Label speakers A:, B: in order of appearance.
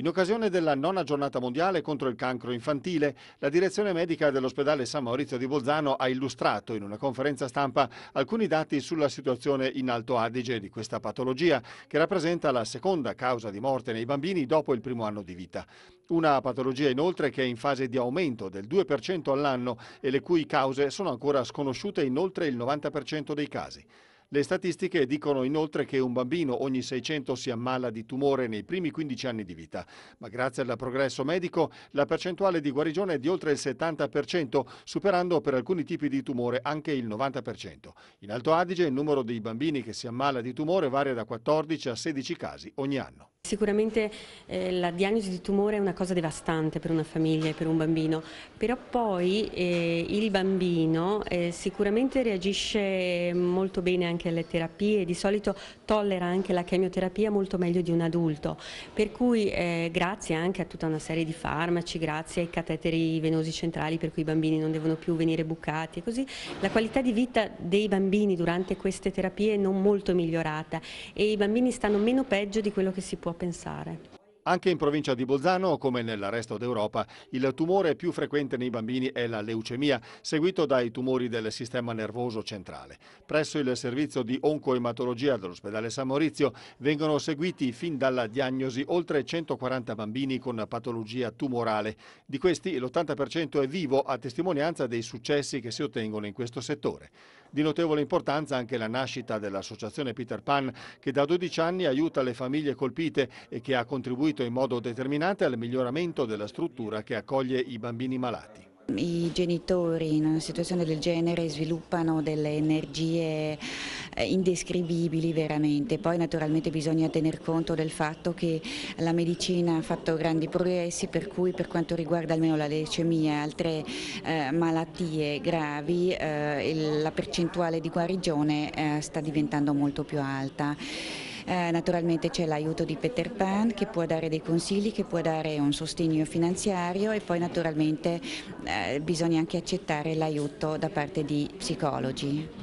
A: In occasione della nona giornata mondiale contro il cancro infantile, la direzione medica dell'ospedale San Maurizio di Bolzano ha illustrato in una conferenza stampa alcuni dati sulla situazione in Alto Adige di questa patologia, che rappresenta la seconda causa di morte nei bambini dopo il primo anno di vita. Una patologia inoltre che è in fase di aumento del 2% all'anno e le cui cause sono ancora sconosciute in oltre il 90% dei casi. Le statistiche dicono inoltre che un bambino ogni 600 si ammala di tumore nei primi 15 anni di vita, ma grazie al progresso medico la percentuale di guarigione è di oltre il 70%, superando per alcuni tipi di tumore anche il 90%. In Alto Adige il numero dei bambini che si ammala di tumore varia da 14 a 16 casi ogni anno. Sicuramente
B: eh, la diagnosi di tumore è una cosa devastante per una famiglia e per un bambino, però poi eh, il bambino eh, sicuramente reagisce molto bene anche alle terapie, di solito tollera anche la chemioterapia molto meglio di un adulto, per cui eh, grazie anche a tutta una serie di farmaci, grazie ai cateteri venosi centrali per cui i bambini non devono più venire bucati e così, la qualità di vita dei bambini durante queste terapie è non molto migliorata e i bambini stanno meno peggio di quello che si può a pensare.
A: Anche in provincia di Bolzano, come nel resto d'Europa, il tumore più frequente nei bambini è la leucemia, seguito dai tumori del sistema nervoso centrale. Presso il servizio di oncoematologia dell'ospedale San Maurizio vengono seguiti fin dalla diagnosi oltre 140 bambini con patologia tumorale. Di questi l'80% è vivo, a testimonianza dei successi che si ottengono in questo settore. Di notevole importanza anche la nascita dell'associazione Peter Pan che da 12 anni aiuta le famiglie colpite e che ha contribuito in modo determinante al miglioramento della struttura che accoglie i bambini malati.
C: I genitori in una situazione del genere sviluppano delle energie eh, indescrivibili veramente, poi naturalmente bisogna tener conto del fatto che la medicina ha fatto grandi progressi per cui per quanto riguarda almeno la leucemia e altre eh, malattie gravi eh, la percentuale di guarigione eh, sta diventando molto più alta. Eh, naturalmente c'è l'aiuto di Peter Pan che può dare dei consigli, che può dare un sostegno finanziario e poi naturalmente eh, bisogna anche accettare l'aiuto da parte di psicologi.